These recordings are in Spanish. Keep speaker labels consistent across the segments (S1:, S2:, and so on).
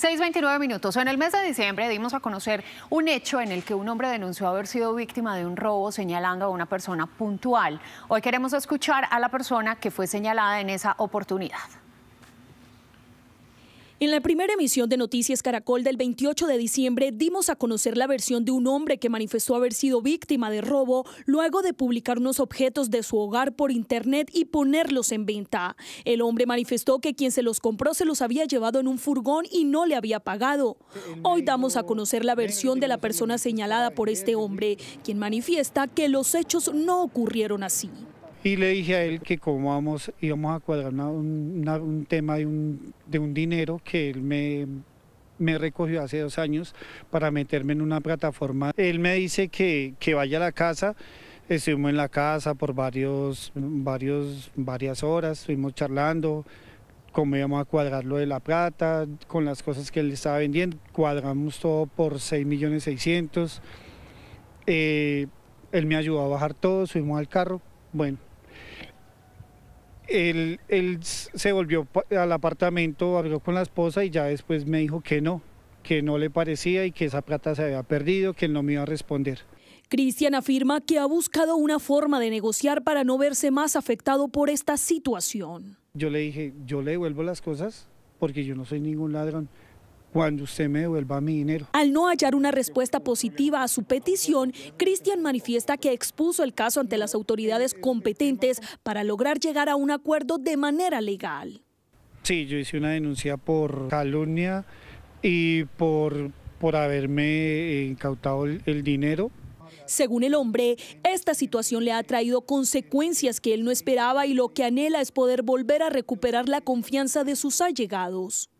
S1: 6.29 minutos. En el mes de diciembre dimos a conocer un hecho en el que un hombre denunció haber sido víctima de un robo señalando a una persona puntual. Hoy queremos escuchar a la persona que fue señalada en esa oportunidad. En la primera emisión de Noticias Caracol del 28 de diciembre dimos a conocer la versión de un hombre que manifestó haber sido víctima de robo luego de publicar unos objetos de su hogar por internet y ponerlos en venta. El hombre manifestó que quien se los compró se los había llevado en un furgón y no le había pagado. Hoy damos a conocer la versión de la persona señalada por este hombre, quien manifiesta que los hechos no ocurrieron así
S2: y le dije a él que cómo vamos, íbamos a cuadrar un tema de un, dinero que él me, recogió hace dos años para meterme en una plataforma. Él me dice que, vaya a la casa, estuvimos en la casa por varios, varios, varias horas, estuvimos charlando, cómo íbamos a cuadrar lo de la plata, con las cosas que él estaba vendiendo, cuadramos todo por 6.600.000. millones eh, él me ayudó a bajar todo, subimos al carro, bueno, él, se volvió al apartamento, habló con la esposa y ya después me dijo que no, que no le parecía y que esa plata se había perdido, que él no me iba a responder.
S1: Cristian afirma que ha buscado una forma de negociar para no verse más afectado por esta situación.
S2: Yo le dije, yo le devuelvo las cosas porque yo no soy ningún ladrón cuando usted me devuelva mi dinero.
S1: Al no hallar una respuesta positiva a su petición, Cristian manifiesta que expuso el caso ante las autoridades competentes para lograr llegar a un acuerdo de manera legal.
S2: Sí, yo hice una denuncia por calumnia y por, por haberme eh, incautado el dinero.
S1: Según el hombre, esta situación le ha traído consecuencias que él no esperaba y lo que anhela es poder volver a recuperar la confianza de sus allegados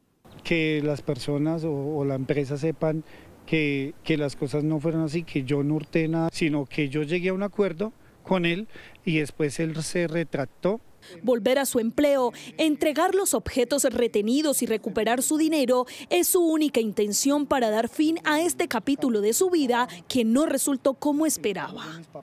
S2: que las personas o, la empresa sepan que, que, las cosas no fueron así, que yo no hurté nada, sino que yo llegué a un acuerdo con él y después él se retractó.
S1: Volver a su empleo, entregar los objetos retenidos y recuperar su dinero es su única intención para dar fin a este capítulo de su vida que no resultó como esperaba.